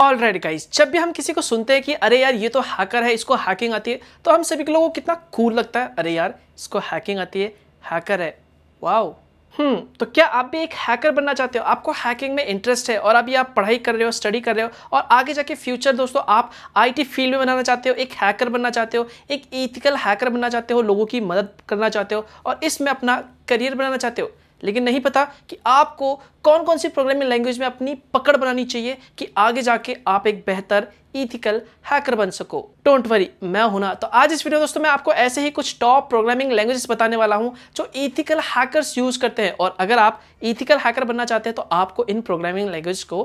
all right guys जब भी हम किसी को सुनते हैं कि अरे यार ये तो हैकर है इसको हैकिंग आती है तो हम सभी लोगों को कितना कूल लगता है अरे यार इसको हैकिंग आती है हैकर है वाओ हम्म hmm, तो क्या आप भी एक हैकर बनना चाहते हो आपको हैकिंग में इंटरेस्ट है और अभी आप पढ़ाई कर रहे हो स्टडी कर रहे हो और आगे जाके फ्यूचर दोस्तों आप आईटी फील्ड में बनाना चाहते हो एक हैकर बनना चाहते हो एक इथिकल हैकर बनना चाहते हो लोगों की मदद करना चाहते हो और इसमें अपना करियर बनाना चाहते हो लेकिन नहीं पता कि आपको कौन कौन सी प्रोग्रामिंग लैंग्वेज में अपनी पकड़ बनानी चाहिए कि आगे जाके आप एक बेहतर इथिकल हैकर बन सको डोंट वरी मैं ना तो आज इस वीडियो में दोस्तों मैं आपको ऐसे ही कुछ टॉप प्रोग्रामिंग लैंग्वेजेस बताने वाला हूं जो इथिकल हैकर्स यूज करते हैं और अगर आप इथिकल हैकर बनना चाहते हैं तो आपको इन प्रोग्रामिंग लैंग्वेज को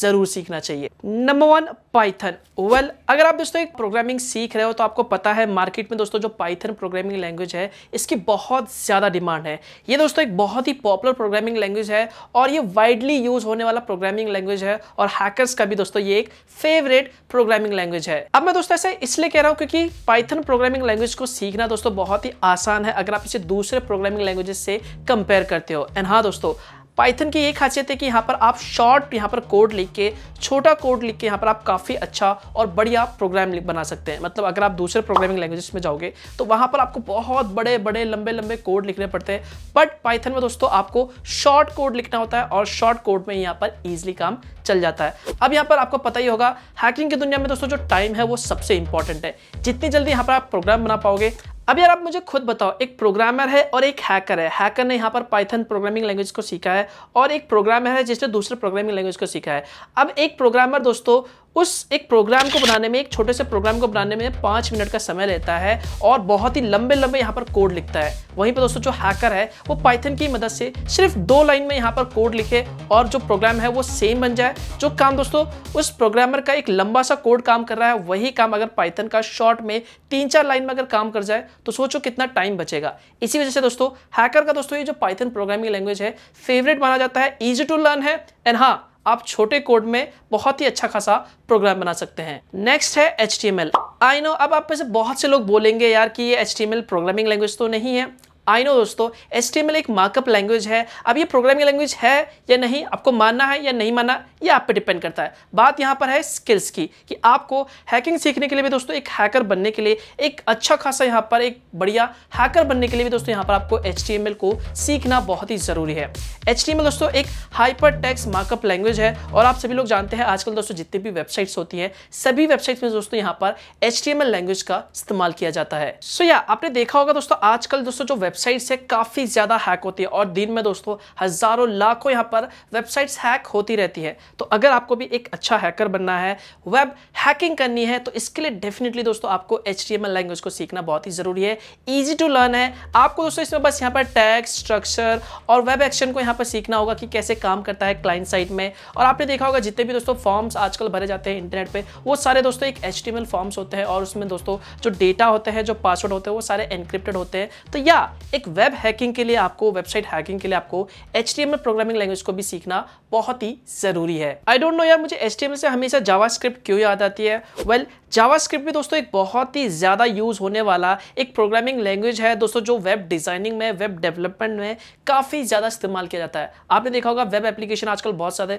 जरूर सीखना चाहिए नंबर वन पाइथन वेल अगर आप दोस्तों एक प्रोग्रामिंग सीख रहे हो तो आपको पता है मार्केट में दोस्तों जो पाइथन प्रोग्रामिंग लैंग्वेज है इसकी बहुत ज्यादा डिमांड है ये दोस्तों एक बहुत ही पॉपुलर प्रोग्रामिंग लैंग्वेज है और ये वाइडली यूज होने वाला प्रोग्रामिंग लैंग्वेज है और हैकर्स का भी दोस्तों ये एक फेवरेट प्रोग्रामिंग लैंग्वेज है अब मैं दोस्तों ऐसे इसलिए कह रहा हूँ क्योंकि पाइथन प्रोग्रामिंग लैंग्वेज को सीखना दोस्तों बहुत ही आसान है अगर आप इसे दूसरे प्रोग्रामिंग लैंग्वेजेस से कंपेयर करते हो एंड हाँ दोस्तों पाइथन की ये खासियत है कि यहाँ पर आप शॉर्ट यहाँ पर कोड लिख के छोटा कोड लिख के यहाँ पर आप काफ़ी अच्छा और बढ़िया प्रोग्राम बना सकते हैं मतलब अगर आप दूसरे प्रोग्रामिंग लैंग्वेजेस में जाओगे तो वहाँ पर आपको बहुत बड़े बड़े लंबे लंबे कोड लिखने पड़ते हैं बट पाइथन में दोस्तों आपको शॉर्ट कोड लिखना होता है और शॉर्ट कोड में यहाँ पर ईजिली काम चल जाता है अब यहाँ पर आपको पता ही होगा हैकिंग की दुनिया में दोस्तों जो टाइम है वो सबसे इंपॉर्टेंट है जितनी जल्दी यहाँ पर आप प्रोग्राम बना पाओगे अब यार आप मुझे खुद बताओ एक प्रोग्रामर है और एक हैकर है हैकर ने यहाँ पर पाइथन प्रोग्रामिंग लैंग्वेज को सीखा है और एक प्रोग्रामर है जिसने दूसरे प्रोग्रामिंग लैंग्वेज को सीखा है अब एक प्रोग्रामर दोस्तों उस एक प्रोग्राम को बनाने में एक छोटे से प्रोग्राम को बनाने में पाँच मिनट का समय लेता है और बहुत ही लंबे लंबे यहाँ पर कोड लिखता है वहीं पर दोस्तों जो हैकर है वो पाइथन की मदद से सिर्फ दो लाइन में यहाँ पर कोड लिखे और जो प्रोग्राम है वो सेम बन जाए जो काम दोस्तों उस प्रोग्रामर का एक लंबा सा कोड काम कर रहा है वही काम अगर पाइथन का शॉर्ट में तीन चार लाइन में अगर काम कर जाए तो सोचो कितना टाइम बचेगा इसी वजह से दोस्तों हैकर का दोस्तों ये जो पाइथन प्रोग्रामिंग लैंग्वेज है फेवरेट माना जाता है ईजी टू लर्न है एंड हाँ आप छोटे कोड में बहुत ही अच्छा खासा प्रोग्राम बना सकते हैं नेक्स्ट है H T M L I know अब आप में से बहुत से लोग बोलेंगे यार कि ये एच टी प्रोग्रामिंग लैंग्वेज तो नहीं है आई नो दोस्तों एस एक मार्कअप लैंग्वेज है अब ये प्रोग्रामिंग लैंग्वेज है या नहीं आपको मानना है या नहीं मानना ये आप पे डिपेंड करता है बात यहाँ पर है स्किल्स की कि आपको हैकिंग सीखने के लिए भी दोस्तों एक हैकर बनने के लिए एक अच्छा खासा यहाँ पर एक बढ़िया हैकर बनने के लिए भी दोस्तों यहाँ पर आपको एच को सीखना बहुत ही ज़रूरी है एच दोस्तों एक हाइपर टैक्स मार्कअप लैंग्वेज है और आप सभी लोग जानते हैं आजकल दोस्तों जितनी भी वेबसाइट्स होती हैं सभी वेबसाइट्स में दोस्तों यहाँ पर एच लैंग्वेज का इस्तेमाल किया जाता है सो या आपने देखा होगा दोस्तों आजकल दोस्तों जो वेब वेबसाइट से काफ़ी ज़्यादा हैक होती है और दिन में दोस्तों हज़ारों लाखों यहाँ पर वेबसाइट्स हैक होती रहती है तो अगर आपको भी एक अच्छा हैकर बनना है वेब हैकिंग करनी है तो इसके लिए डेफिनेटली दोस्तों आपको एच लैंग्वेज को सीखना बहुत ही ज़रूरी है ईजी टू लर्न है आपको दोस्तों इसमें बस यहाँ पर टैग स्ट्रक्चर और वेब एक्शन को यहाँ पर सीखना होगा कि कैसे काम करता है क्लाइंट साइट में और आपने देखा होगा जितने भी दोस्तों फॉर्म्स आजकल भरे जाते हैं इंटरनेट पर वो सारे दोस्तों एक एच फॉर्म्स होते हैं और उसमें दोस्तों जो डेटा होते हैं जो पासवर्ड होते हैं वो सारे एनक्रिप्टेड होते हैं तो या एक वेब हैकिंग के लिए आपको वेबसाइट हैकिंग के लिए आपको एच प्रोग्रामिंग लैंग्वेज को भी सीखना बहुत ही जरूरी है आई डोंट नो यार मुझे एच से हमेशा जावा क्यों याद आती है वेल well, जावास्क्रिप्ट भी दोस्तों एक बहुत ही ज़्यादा यूज़ होने वाला एक प्रोग्रामिंग लैंग्वेज है दोस्तों जो वेब डिज़ाइनिंग में वेब डेवलपमेंट में काफ़ी ज़्यादा इस्तेमाल किया जाता है आपने देखा होगा वेब एप्लीकेशन आजकल बहुत सारे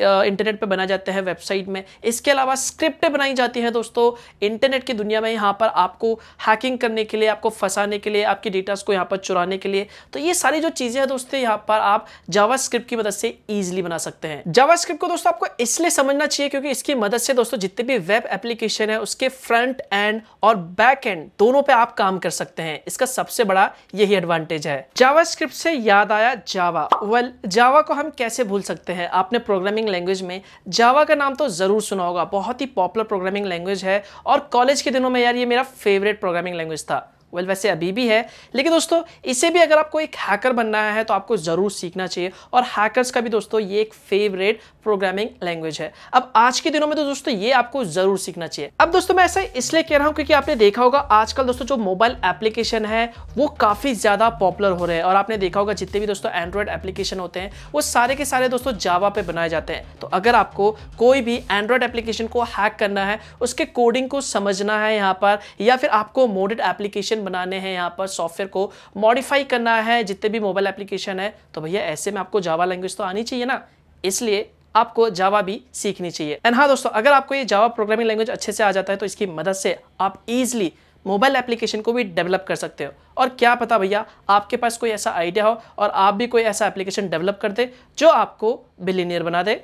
इंटरनेट पर बनाए जाते हैं वेबसाइट में इसके अलावा स्क्रिप्ट बनाई जाती हैं दोस्तों इंटरनेट की दुनिया में यहाँ पर आपको हैकिंग करने के लिए आपको फंसाने के लिए आपके डेटाज को यहाँ पर चुराने के लिए तो ये सारी जो चीज़ें हैं दोस्तों यहाँ पर आप जावा की मदद से ईजिली बना सकते हैं जावा को दोस्तों आपको इसलिए समझना चाहिए क्योंकि इसकी मदद से दोस्तों जितने भी वेब एप्लीकेशन है उसके फ्रंट एंड और बैक एंड दोनों पे आप काम कर सकते हैं इसका सबसे बड़ा यही एडवांटेज है जावा से याद आया जावा वेल जावा को हम कैसे भूल सकते हैं आपने प्रोग्रामिंग लैंग्वेज में जावा का नाम तो जरूर सुना होगा बहुत ही पॉपुलर प्रोग्रामिंग लैंग्वेज है और कॉलेज के दिनों में यार ये मेरा फेवरेट प्रोग्रामिंग लैंग्वेज था वेल वैसे अभी भी है लेकिन दोस्तों इसे भी अगर आपको एक हैकर बनना है तो आपको ज़रूर सीखना चाहिए और हैकर्स का भी दोस्तों ये एक फेवरेट प्रोग्रामिंग लैंग्वेज है अब आज के दिनों में तो दोस्तों ये आपको ज़रूर सीखना चाहिए अब दोस्तों मैं ऐसा इसलिए कह रहा हूँ क्योंकि आपने देखा होगा आजकल दोस्तों जो मोबाइल एप्लीकेशन है वो काफ़ी ज़्यादा पॉपुलर हो रहे हैं और आपने देखा होगा जितने भी दोस्तों एंड्रॉयड एप्लीकेशन होते हैं वो सारे के सारे दोस्तों जावा पे बनाए जाते हैं तो अगर आपको कोई भी एंड्रॉयड एप्लीकेशन को हैक करना है उसके कोडिंग को समझना है यहाँ पर या फिर आपको मोडेड एप्लीकेशन एप्लीकेशन बनाने हैं यहाँ पर सॉफ्टवेयर को मॉडिफाई करना है जितने भी मोबाइल एप्लीकेशन है तो भैया ऐसे में आपको जावा लैंग्वेज तो आनी चाहिए ना इसलिए आपको जावा भी सीखनी चाहिए एंड हाँ दोस्तों अगर आपको ये जावा प्रोग्रामिंग लैंग्वेज अच्छे से आ जाता है तो इसकी मदद से आप ईजिली मोबाइल एप्लीकेशन को भी डेवलप कर सकते हो और क्या पता भैया आपके पास कोई ऐसा आइडिया हो और आप भी कोई ऐसा एप्लीकेशन डेवलप कर दे जो आपको बिलीनियर बना दे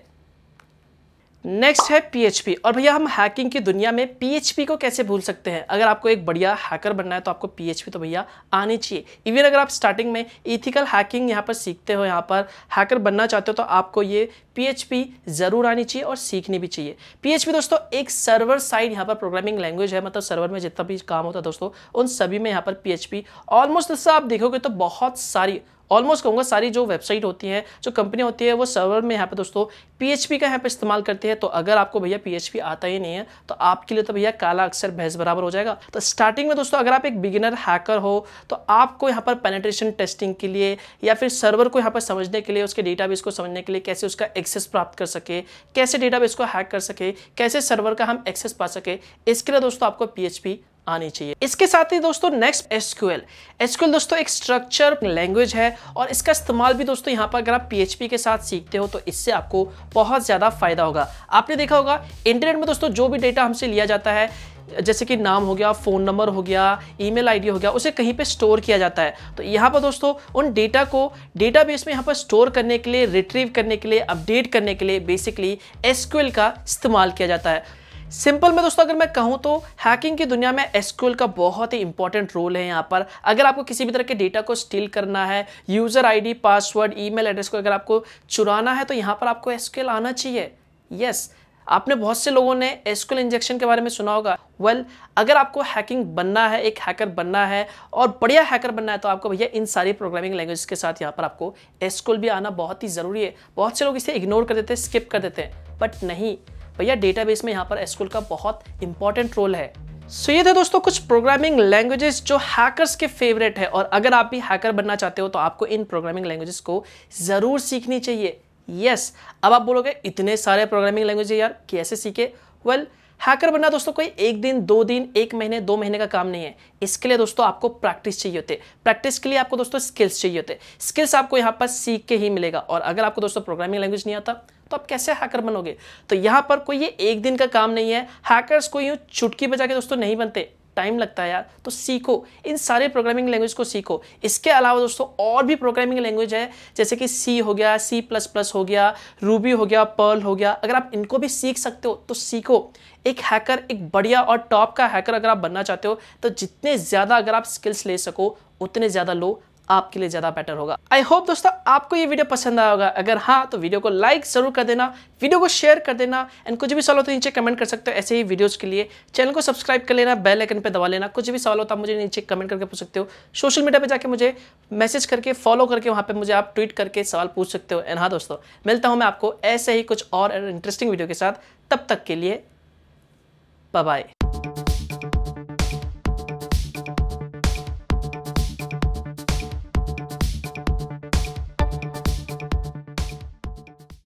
नेक्स्ट है पीएचपी और भैया हम हैकिंग की दुनिया में पीएचपी को कैसे भूल सकते हैं अगर आपको एक बढ़िया हैकर बनना है तो आपको पीएचपी तो भैया आनी चाहिए इवन अगर आप स्टार्टिंग में इथिकल हैकिंग यहाँ पर सीखते हो यहाँ पर हैकर बनना चाहते हो तो आपको ये पीएचपी ज़रूर आनी चाहिए और सीखनी भी चाहिए पीएचपी दोस्तों एक सर्वर साइड यहाँ पर प्रोग्रामिंग लैंग्वेज है मतलब सर्वर में जितना भी काम होता है दोस्तों उन सभी में यहाँ पर पी ऑलमोस्ट इससे आप देखोगे तो बहुत सारी ऑलमोस्ट कहूँगा सारी जो वेबसाइट होती है जो कंपनी होती है वो सर्वर में यहाँ पे दोस्तों पीएचपी का यहाँ पे इस्तेमाल करती है तो अगर आपको भैया पीएचपी आता ही नहीं है तो आपके लिए तो भैया काला अक्सर भैंस बराबर हो जाएगा तो स्टार्टिंग में दोस्तों अगर आप एक बिगिनर हैकर हो तो आपको यहाँ पर पेनेट्रेशन टेस्टिंग के लिए या फिर सर्वर को यहाँ पर समझने के लिए उसके डेटा को समझने के लिए कैसे उसका एक्सेस प्राप्त कर सके कैसे डेटा को हैक कर सके कैसे सर्वर का हम एक्सेस पा सके इसके लिए दोस्तों आपको पी आनी चाहिए इसके साथ ही दोस्तों नेक्स्ट एसक्यूएल एसक्यूएल दोस्तों एक स्ट्रक्चर लैंग्वेज है और इसका इस्तेमाल भी दोस्तों यहाँ पर अगर आप पी के साथ सीखते हो तो इससे आपको बहुत ज़्यादा फायदा होगा आपने देखा होगा इंटरनेट में दोस्तों जो भी डेटा हमसे लिया जाता है जैसे कि नाम हो गया फ़ोन नंबर हो गया ईमेल आईडी हो गया उसे कहीं पे स्टोर किया जाता है तो यहाँ पर दोस्तों उन डेटा को डेटाबेस में यहाँ पर स्टोर करने के लिए रिट्रीव करने के लिए अपडेट करने के लिए बेसिकली एसक्यूएल का इस्तेमाल किया जाता है सिंपल में दोस्तों अगर मैं कहूँ तो हैकिंग की दुनिया में एसक्यूएल का बहुत ही इंपॉर्टेंट रोल है यहाँ पर अगर आपको किसी भी तरह के डेटा को स्टील करना है user ID password email address को अगर आपको चुराना है तो यहाँ पर आपको एसक्यूएल आना चाहिए यस yes, आपने बहुत से लोगों ने एसक्यूएल इंजेक्शन के बारे में सुना होगा वेल well, अगर आपको हैकिंग बनना है एक हैकर बनना है और बढ़िया हैकर बनना है तो आपको भैया इन सारी प्रोग्रामिंग लैंग्वेज के साथ यहाँ पर आपको एसक्यूएल भी आना बहुत ही ज़रूरी है बहुत से लोग इसे इग्नोर कर देते हैं स्किप कर देते हैं बट नहीं भैया डेटाबेस में यहाँ पर एसकुल का बहुत इंपॉर्टेंट रोल है सो so, ये थे दोस्तों कुछ प्रोग्रामिंग लैंग्वेजेस जो हैकर्स के फेवरेट है और अगर आप भी हैकर बनना चाहते हो तो आपको इन प्रोग्रामिंग लैंग्वेजेस को ज़रूर सीखनी चाहिए यस yes, अब आप बोलोगे इतने सारे प्रोग्रामिंग लैंग्वेज यार कैसे सीखे वेल well, हैकर बनना दोस्तों कोई एक दिन दो दिन एक महीने दो महीने का काम नहीं है इसके लिए दोस्तों आपको प्रैक्टिस चाहिए होते प्रैक्टिस के लिए आपको दोस्तों स्किल्स चाहिए होते स्किल्स आपको यहाँ पर सीख के ही मिलेगा और अगर आपको दोस्तों प्रोग्रामिंग लैंग्वेज नहीं आता तो आप कैसे हैकर बनोगे तो यहाँ पर कोई ये एक दिन का काम नहीं है हैकर्स को यूँ चुटकी बजा के दोस्तों नहीं बनते टाइम लगता है यार तो सीखो इन सारे प्रोग्रामिंग लैंग्वेज को सीखो इसके अलावा दोस्तों और भी प्रोग्रामिंग लैंग्वेज है जैसे कि सी हो गया सी प्लस प्लस हो गया रूबी हो गया पर्ल हो गया अगर आप इनको भी सीख सकते हो तो सीखो एक हैकर एक बढ़िया और टॉप का हैकर अगर आप बनना चाहते हो तो जितने ज़्यादा अगर आप स्किल्स ले सको उतने ज़्यादा लो आपके लिए ज़्यादा बेटर होगा आई होप दोस्तों आपको ये वीडियो पसंद आया होगा अगर हाँ तो वीडियो को लाइक ज़रूर कर देना वीडियो को शेयर कर देना एंड कुछ भी सवाल हो तो नीचे कमेंट कर सकते हो ऐसे ही वीडियोज़ के लिए चैनल को सब्सक्राइब कर लेना बेल आइकन पर दबा लेना कुछ भी सवाल हो तो आप मुझे नीचे कमेंट करके पूछ सकते हो सोशल मीडिया पर जाकर मुझे मैसेज करके फॉलो करके वहाँ पर मुझे आप ट्वीट करके सवाल पूछ सकते हो एंड हाँ दोस्तों मिलता हूँ मैं आपको ऐसे ही कुछ और इंटरेस्टिंग वीडियो के साथ तब तक के लिए बाय